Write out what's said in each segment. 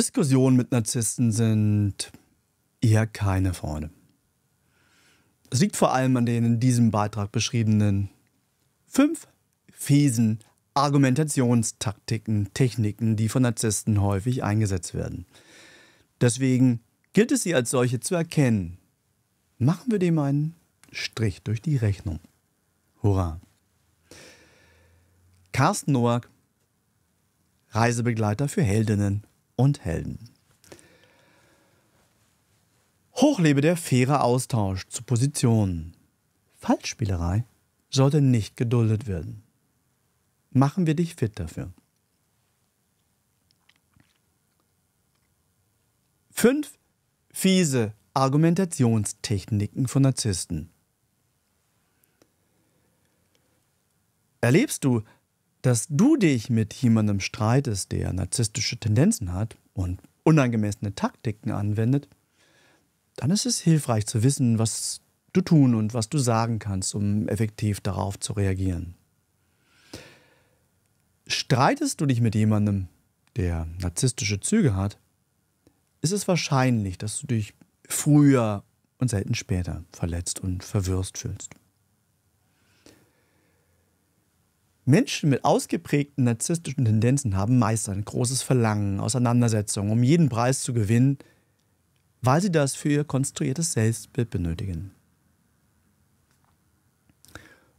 Diskussionen mit Narzissten sind eher keine Freunde. Es liegt vor allem an den in diesem Beitrag beschriebenen fünf fiesen Argumentationstaktiken, Techniken, die von Narzissten häufig eingesetzt werden. Deswegen gilt es, sie als solche zu erkennen. Machen wir dem einen Strich durch die Rechnung. Hurra! Carsten Noack, Reisebegleiter für Heldinnen und Helden. Hochlebe der faire Austausch zu Positionen. Falschspielerei sollte nicht geduldet werden. Machen wir dich fit dafür. Fünf Fiese Argumentationstechniken von Narzissten. Erlebst du, dass du dich mit jemandem streitest, der narzisstische Tendenzen hat und unangemessene Taktiken anwendet, dann ist es hilfreich zu wissen, was du tun und was du sagen kannst, um effektiv darauf zu reagieren. Streitest du dich mit jemandem, der narzisstische Züge hat, ist es wahrscheinlich, dass du dich früher und selten später verletzt und verwirrt fühlst. Menschen mit ausgeprägten narzisstischen Tendenzen haben meist ein großes Verlangen, Auseinandersetzungen, um jeden Preis zu gewinnen, weil sie das für ihr konstruiertes Selbstbild benötigen.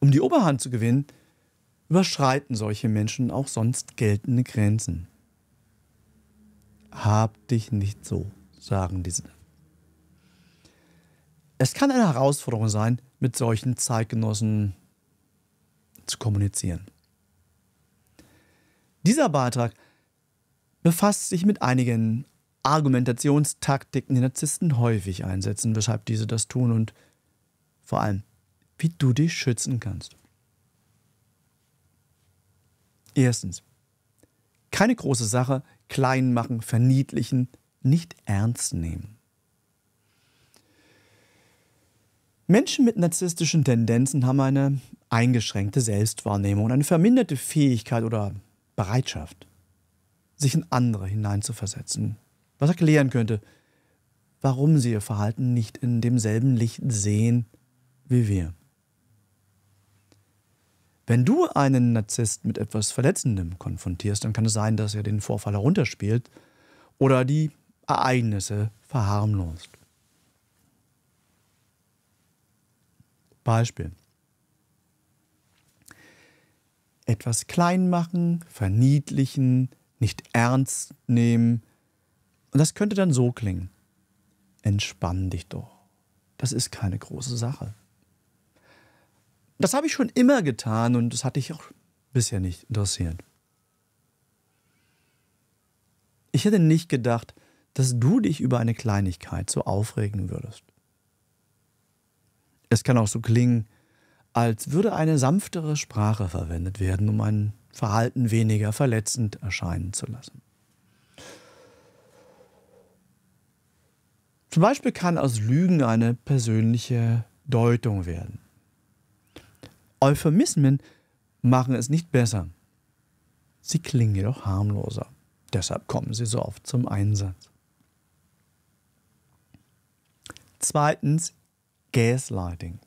Um die Oberhand zu gewinnen, überschreiten solche Menschen auch sonst geltende Grenzen. Hab dich nicht so, sagen diese. Es kann eine Herausforderung sein, mit solchen Zeitgenossen zu kommunizieren. Dieser Beitrag befasst sich mit einigen Argumentationstaktiken, die Narzissten häufig einsetzen, weshalb diese das tun und vor allem, wie du dich schützen kannst. Erstens, keine große Sache klein machen, verniedlichen, nicht ernst nehmen. Menschen mit narzisstischen Tendenzen haben eine eingeschränkte Selbstwahrnehmung, und eine verminderte Fähigkeit oder Bereitschaft, sich in andere hineinzuversetzen, was erklären könnte, warum sie ihr Verhalten nicht in demselben Licht sehen wie wir. Wenn du einen Narzisst mit etwas Verletzendem konfrontierst, dann kann es sein, dass er den Vorfall herunterspielt oder die Ereignisse verharmlost. Beispiel. etwas klein machen, verniedlichen, nicht ernst nehmen. Und das könnte dann so klingen. Entspann dich doch. Das ist keine große Sache. Das habe ich schon immer getan und das hatte ich auch bisher nicht interessiert. Ich hätte nicht gedacht, dass du dich über eine Kleinigkeit so aufregen würdest. Es kann auch so klingen, als würde eine sanftere Sprache verwendet werden, um ein Verhalten weniger verletzend erscheinen zu lassen. Zum Beispiel kann aus Lügen eine persönliche Deutung werden. Euphemismen machen es nicht besser. Sie klingen jedoch harmloser. Deshalb kommen sie so oft zum Einsatz. Zweitens, Gaslighting.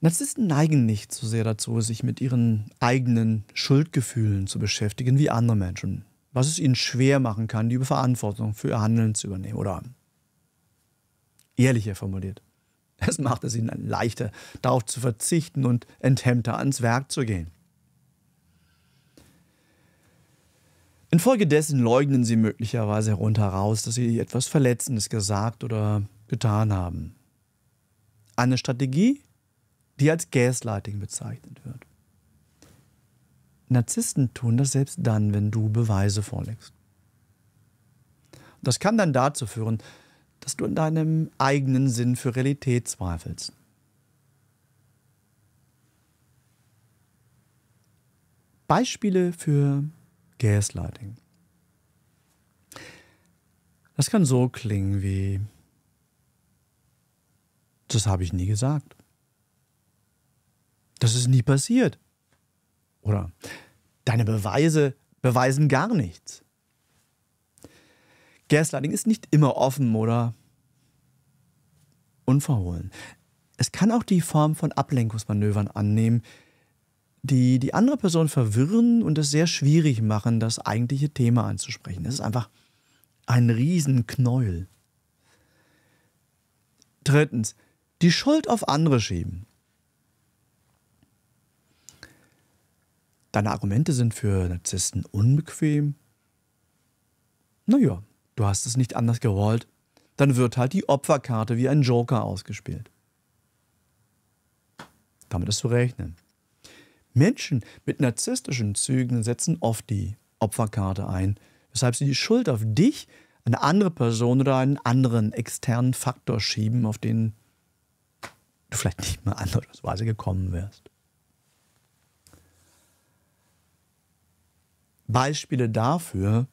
Narzissten neigen nicht so sehr dazu, sich mit ihren eigenen Schuldgefühlen zu beschäftigen wie andere Menschen, was es ihnen schwer machen kann, die Verantwortung für ihr Handeln zu übernehmen. Oder ehrlicher formuliert, es macht es ihnen leichter, darauf zu verzichten und enthemmter ans Werk zu gehen. Infolgedessen leugnen sie möglicherweise rundheraus, dass sie etwas Verletzendes gesagt oder getan haben. Eine Strategie, die als Gaslighting bezeichnet wird. Narzissten tun das selbst dann, wenn du Beweise vorlegst. Das kann dann dazu führen, dass du in deinem eigenen Sinn für Realität zweifelst. Beispiele für Gaslighting. Das kann so klingen wie, das habe ich nie gesagt das ist nie passiert. Oder deine Beweise beweisen gar nichts. Gaslighting ist nicht immer offen oder unverhohlen. Es kann auch die Form von Ablenkungsmanövern annehmen, die die andere Person verwirren und es sehr schwierig machen, das eigentliche Thema anzusprechen. Es ist einfach ein Riesenknäuel. Drittens, die Schuld auf andere schieben. Deine Argumente sind für Narzissten unbequem? Naja, du hast es nicht anders gewollt. Dann wird halt die Opferkarte wie ein Joker ausgespielt. Damit ist zu rechnen. Menschen mit narzisstischen Zügen setzen oft die Opferkarte ein, weshalb sie die Schuld auf dich, eine andere Person oder einen anderen externen Faktor schieben, auf den du vielleicht nicht mal an gekommen wärst. Beispiele dafür,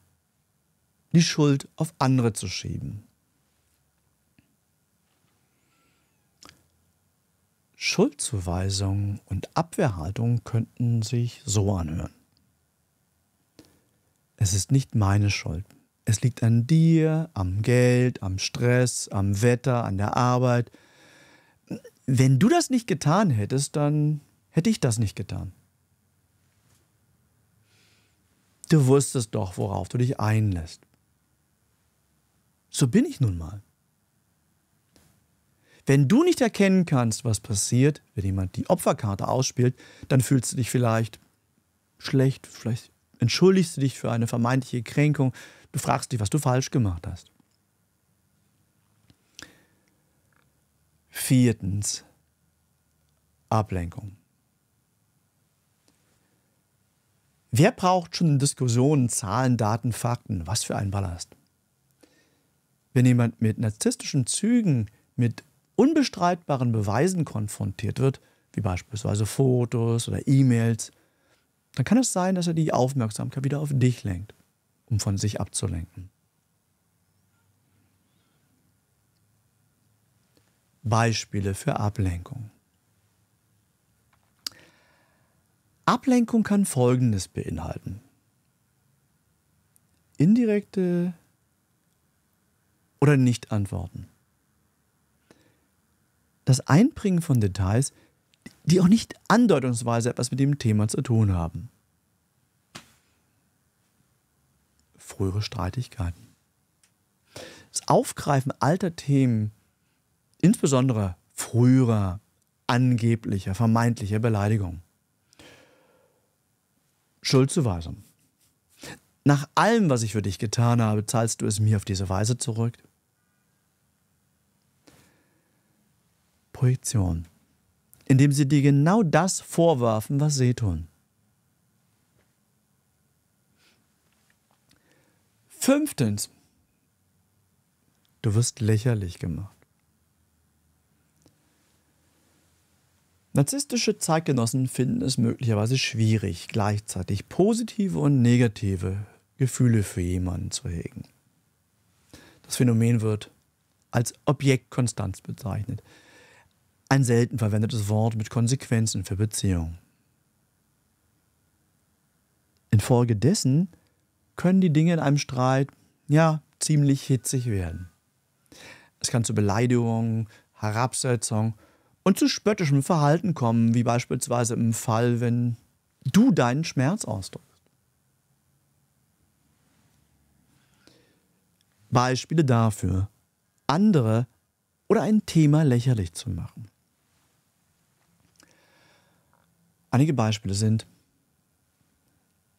die Schuld auf andere zu schieben. Schuldzuweisung und Abwehrhaltung könnten sich so anhören. Es ist nicht meine Schuld. Es liegt an dir, am Geld, am Stress, am Wetter, an der Arbeit. Wenn du das nicht getan hättest, dann hätte ich das nicht getan. Du wusstest doch, worauf du dich einlässt. So bin ich nun mal. Wenn du nicht erkennen kannst, was passiert, wenn jemand die Opferkarte ausspielt, dann fühlst du dich vielleicht schlecht, vielleicht entschuldigst du dich für eine vermeintliche Kränkung, du fragst dich, was du falsch gemacht hast. Viertens, Ablenkung. Wer braucht schon in Diskussionen Zahlen, Daten, Fakten? Was für ein Ballast. Wenn jemand mit narzisstischen Zügen, mit unbestreitbaren Beweisen konfrontiert wird, wie beispielsweise Fotos oder E-Mails, dann kann es sein, dass er die Aufmerksamkeit wieder auf dich lenkt, um von sich abzulenken. Beispiele für Ablenkung. Ablenkung kann Folgendes beinhalten. Indirekte oder Nicht-Antworten. Das Einbringen von Details, die auch nicht andeutungsweise etwas mit dem Thema zu tun haben. Frühere Streitigkeiten. Das Aufgreifen alter Themen, insbesondere früherer, angeblicher, vermeintlicher Beleidigungen schuldzuweisend. Nach allem, was ich für dich getan habe, zahlst du es mir auf diese Weise zurück. Projektion, indem sie dir genau das vorwerfen, was sie tun. Fünftens, du wirst lächerlich gemacht. Narzisstische Zeitgenossen finden es möglicherweise schwierig, gleichzeitig positive und negative Gefühle für jemanden zu hegen. Das Phänomen wird als Objektkonstanz bezeichnet. Ein selten verwendetes Wort mit Konsequenzen für Beziehungen. Infolgedessen können die Dinge in einem Streit ja ziemlich hitzig werden. Es kann zu Beleidigungen, Herabsetzungen und zu spöttischem Verhalten kommen, wie beispielsweise im Fall, wenn du deinen Schmerz ausdrückst. Beispiele dafür, andere oder ein Thema lächerlich zu machen. Einige Beispiele sind,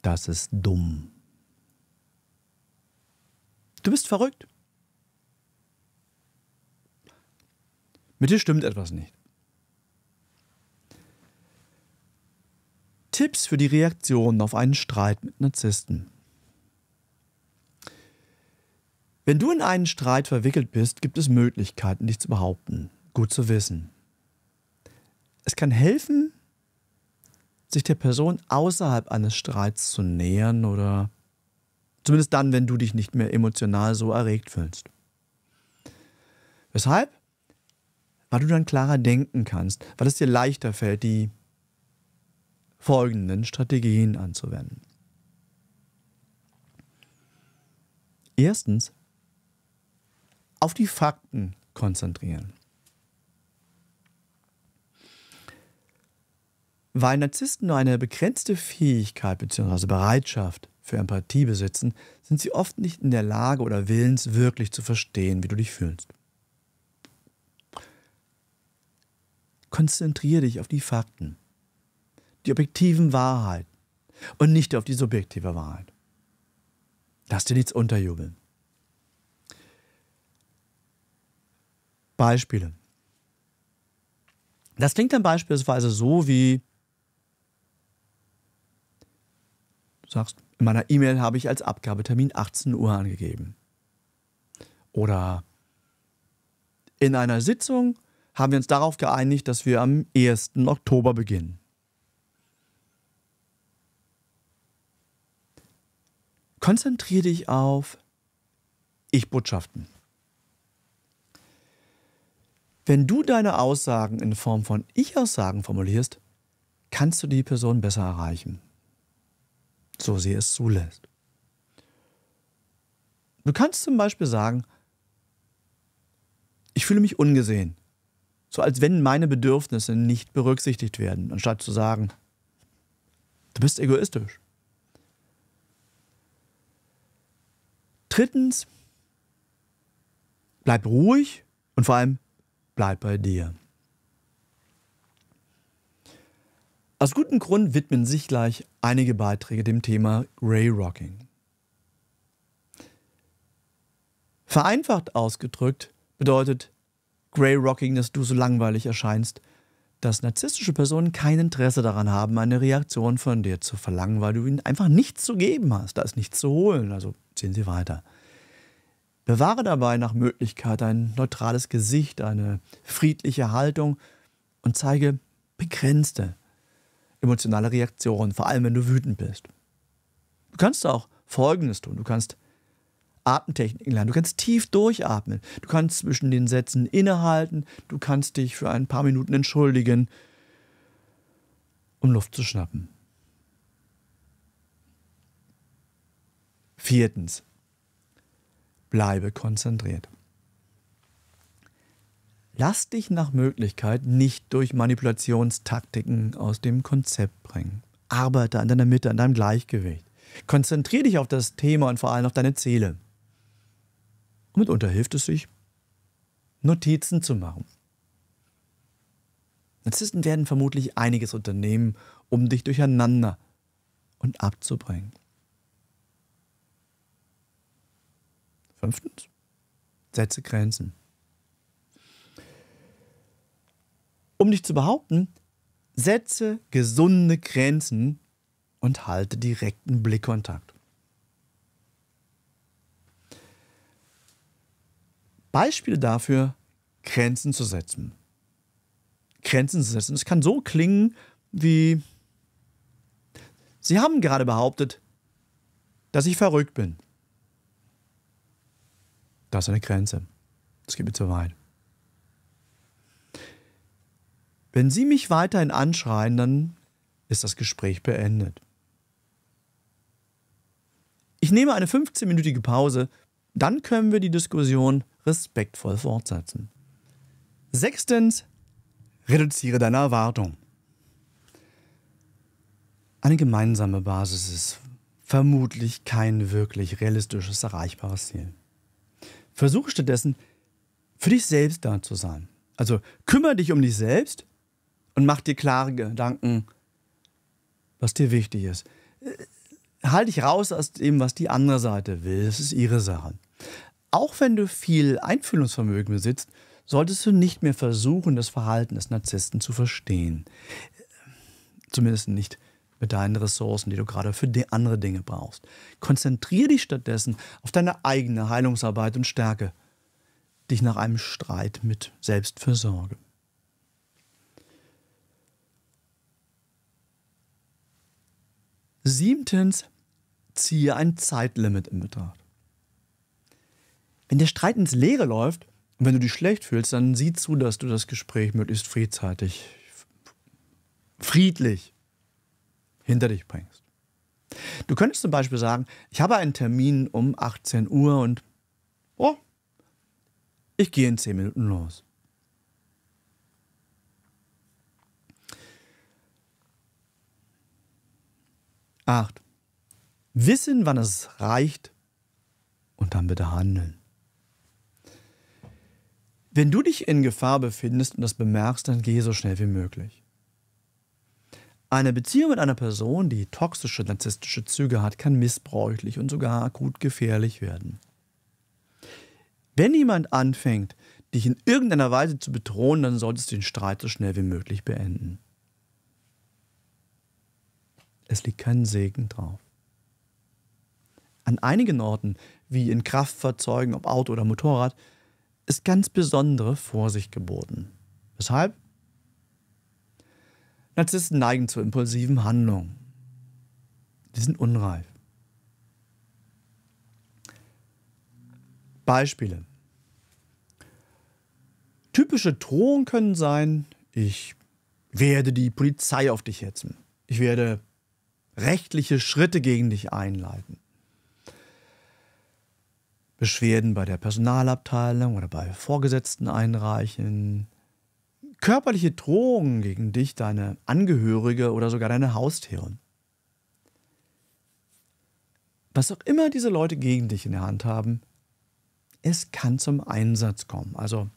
das ist dumm. Du bist verrückt. Mit dir stimmt etwas nicht. Tipps für die Reaktion auf einen Streit mit Narzissten. Wenn du in einen Streit verwickelt bist, gibt es Möglichkeiten, dich zu behaupten. Gut zu wissen. Es kann helfen, sich der Person außerhalb eines Streits zu nähern oder zumindest dann, wenn du dich nicht mehr emotional so erregt fühlst. Weshalb? Weil du dann klarer denken kannst, weil es dir leichter fällt, die folgenden Strategien anzuwenden. Erstens, auf die Fakten konzentrieren. Weil Narzissten nur eine begrenzte Fähigkeit bzw. Bereitschaft für Empathie besitzen, sind sie oft nicht in der Lage oder willens, wirklich zu verstehen, wie du dich fühlst. Konzentriere dich auf die Fakten die objektiven Wahrheiten und nicht auf die subjektive Wahrheit. Lass dir nichts unterjubeln. Beispiele. Das klingt dann beispielsweise so wie, du sagst, in meiner E-Mail habe ich als Abgabetermin 18 Uhr angegeben. Oder in einer Sitzung haben wir uns darauf geeinigt, dass wir am 1. Oktober beginnen. Konzentriere dich auf Ich-Botschaften. Wenn du deine Aussagen in Form von Ich-Aussagen formulierst, kannst du die Person besser erreichen, so sie es zulässt. Du kannst zum Beispiel sagen, ich fühle mich ungesehen, so als wenn meine Bedürfnisse nicht berücksichtigt werden, anstatt zu sagen, du bist egoistisch. Drittens, bleib ruhig und vor allem bleib bei dir. Aus gutem Grund widmen sich gleich einige Beiträge dem Thema Ray Rocking. Vereinfacht ausgedrückt bedeutet Grey Rocking, dass du so langweilig erscheinst, dass narzisstische Personen kein Interesse daran haben, eine Reaktion von dir zu verlangen, weil du ihnen einfach nichts zu geben hast. Da ist nichts zu holen. Also ziehen sie weiter. Bewahre dabei nach Möglichkeit ein neutrales Gesicht, eine friedliche Haltung und zeige begrenzte emotionale Reaktionen, vor allem wenn du wütend bist. Du kannst auch Folgendes tun. Du kannst Atemtechniken lernen. Du kannst tief durchatmen. Du kannst zwischen den Sätzen innehalten. Du kannst dich für ein paar Minuten entschuldigen, um Luft zu schnappen. Viertens, bleibe konzentriert. Lass dich nach Möglichkeit nicht durch Manipulationstaktiken aus dem Konzept bringen. Arbeite an deiner Mitte, an deinem Gleichgewicht. Konzentriere dich auf das Thema und vor allem auf deine Ziele. Mitunter hilft es sich, Notizen zu machen. Narzissten werden vermutlich einiges unternehmen, um dich durcheinander und abzubringen. Fünftens, setze Grenzen. Um dich zu behaupten, setze gesunde Grenzen und halte direkten Blickkontakt. Beispiele dafür, Grenzen zu setzen. Grenzen zu setzen. Es kann so klingen wie, Sie haben gerade behauptet, dass ich verrückt bin. Das ist eine Grenze. Das geht mir zu weit. Wenn Sie mich weiterhin anschreien, dann ist das Gespräch beendet. Ich nehme eine 15-minütige Pause, dann können wir die Diskussion respektvoll fortsetzen. Sechstens, reduziere deine Erwartung. Eine gemeinsame Basis ist vermutlich kein wirklich realistisches, erreichbares Ziel. Versuche stattdessen, für dich selbst da zu sein. Also kümmere dich um dich selbst und mach dir klare Gedanken, was dir wichtig ist. Äh, Halte dich raus aus dem, was die andere Seite will. Das ist ihre Sache. Auch wenn du viel Einfühlungsvermögen besitzt, solltest du nicht mehr versuchen, das Verhalten des Narzissten zu verstehen. Zumindest nicht mit deinen Ressourcen, die du gerade für andere Dinge brauchst. Konzentriere dich stattdessen auf deine eigene Heilungsarbeit und stärke dich nach einem Streit mit Selbstfürsorge. Siebtens, ziehe ein Zeitlimit in Betracht. Wenn der Streit ins Leere läuft und wenn du dich schlecht fühlst, dann sieh zu, dass du das Gespräch möglichst friedsartig, friedlich hinter dich bringst. Du könntest zum Beispiel sagen, ich habe einen Termin um 18 Uhr und oh, ich gehe in 10 Minuten los. Acht. Wissen, wann es reicht und dann bitte handeln. Wenn du dich in Gefahr befindest und das bemerkst, dann geh so schnell wie möglich. Eine Beziehung mit einer Person, die toxische narzisstische Züge hat, kann missbräuchlich und sogar akut gefährlich werden. Wenn jemand anfängt, dich in irgendeiner Weise zu bedrohen, dann solltest du den Streit so schnell wie möglich beenden. Es liegt kein Segen drauf. An einigen Orten, wie in Kraftfahrzeugen, ob Auto oder Motorrad, ist ganz besondere Vorsicht geboten. Weshalb? Narzissten neigen zu impulsiven Handlungen. Sie sind unreif. Beispiele. Typische Drohungen können sein, ich werde die Polizei auf dich hetzen. Ich werde rechtliche Schritte gegen dich einleiten. Beschwerden bei der Personalabteilung oder bei Vorgesetzten einreichen, körperliche Drohungen gegen dich, deine Angehörige oder sogar deine Haustiere. Was auch immer diese Leute gegen dich in der Hand haben, es kann zum Einsatz kommen. Also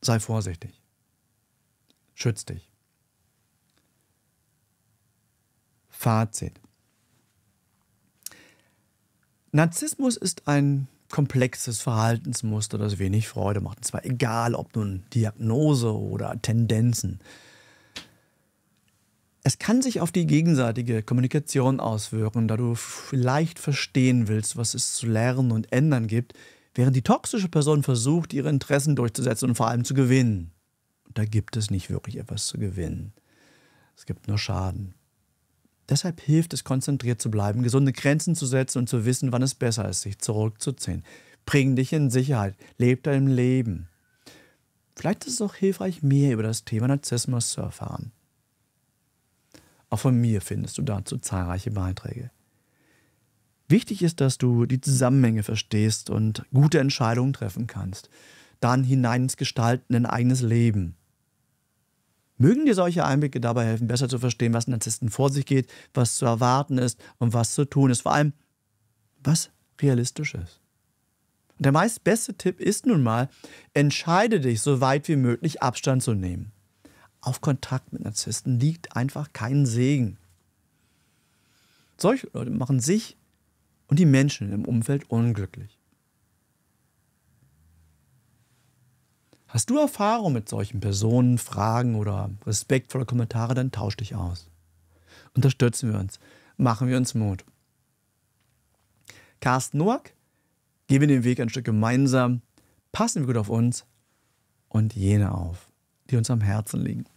sei vorsichtig. Schütz dich. Fazit. Narzissmus ist ein komplexes Verhaltensmuster, das wenig Freude macht. Und zwar egal, ob nun Diagnose oder Tendenzen. Es kann sich auf die gegenseitige Kommunikation auswirken, da du vielleicht verstehen willst, was es zu lernen und ändern gibt, während die toxische Person versucht, ihre Interessen durchzusetzen und vor allem zu gewinnen. Und da gibt es nicht wirklich etwas zu gewinnen. Es gibt nur Schaden. Deshalb hilft es, konzentriert zu bleiben, gesunde Grenzen zu setzen und zu wissen, wann es besser ist, sich zurückzuziehen. Bring dich in Sicherheit, leb deinem Leben. Vielleicht ist es auch hilfreich, mehr über das Thema Narzissmus zu erfahren. Auch von mir findest du dazu zahlreiche Beiträge. Wichtig ist, dass du die Zusammenhänge verstehst und gute Entscheidungen treffen kannst. Dann hinein ins Gestalten in dein eigenes Leben. Mögen dir solche Einblicke dabei helfen, besser zu verstehen, was Narzissten vor sich geht, was zu erwarten ist und was zu tun ist. Vor allem, was realistisch ist. Und der meistbeste Tipp ist nun mal, entscheide dich, so weit wie möglich Abstand zu nehmen. Auf Kontakt mit Narzissten liegt einfach kein Segen. Solche Leute machen sich und die Menschen im Umfeld unglücklich. Hast du Erfahrung mit solchen Personen, Fragen oder respektvolle Kommentare, dann tausch dich aus. Unterstützen wir uns, machen wir uns Mut. Carsten Noack, gehen wir den Weg ein Stück gemeinsam, passen wir gut auf uns und jene auf, die uns am Herzen liegen.